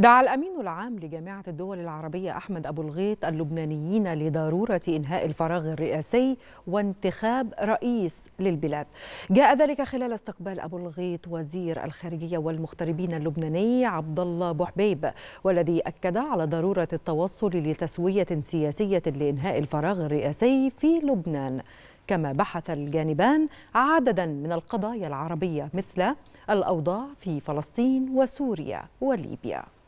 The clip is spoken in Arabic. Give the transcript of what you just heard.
دعا الأمين العام لجامعة الدول العربية أحمد أبو الغيط اللبنانيين لضرورة إنهاء الفراغ الرئاسي وانتخاب رئيس للبلاد جاء ذلك خلال استقبال أبو الغيط وزير الخارجية والمغتربين اللبناني عبد الله بوحبيب والذي أكد على ضرورة التوصل لتسوية سياسية لإنهاء الفراغ الرئاسي في لبنان كما بحث الجانبان عددا من القضايا العربية مثل الأوضاع في فلسطين وسوريا وليبيا